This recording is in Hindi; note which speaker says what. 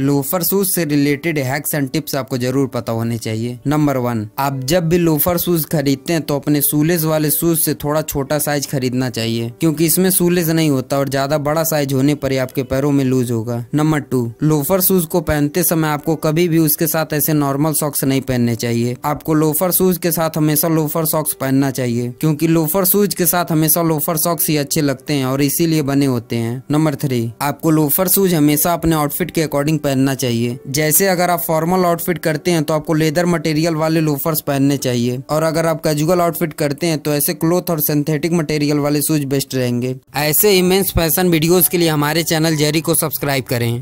Speaker 1: लोफर शूज से रिलेटेड हैक्स एंड टिप्स आपको जरूर पता होने चाहिए नंबर वन आप जब भी लोफर शूज खरीदते हैं तो अपने सूलेज वाले शूज से थोड़ा छोटा साइज खरीदना चाहिए क्योंकि इसमें सूलेज नहीं होता और ज्यादा बड़ा साइज होने पर ही आपके पैरों में लूज होगा नंबर टू लोफर शूज को पहनते समय आपको कभी भी उसके साथ ऐसे नॉर्मल सॉक्स नहीं पहनने चाहिए आपको लोफर शूज के साथ हमेशा लोफर सॉक्स पहनना चाहिए क्योंकि लोफर शूज के साथ हमेशा लोफर सॉक्स ही अच्छे लगते हैं और इसीलिए बने होते हैं नंबर थ्री आपको लोफर शूज हमेशा अपने आउटफिट के अकॉर्डिंग पहनना चाहिए जैसे अगर आप फॉर्मल आउटफिट करते हैं तो आपको लेदर मटेरियल वाले लोफर्स पहनने चाहिए और अगर आप कैजुअल आउटफिट करते हैं तो ऐसे क्लोथ और सिंथेटिक मटेरियल वाले शूज बेस्ट रहेंगे ऐसे इमेंस फैशन वीडियोज के लिए हमारे चैनल जेरी को सब्सक्राइब करें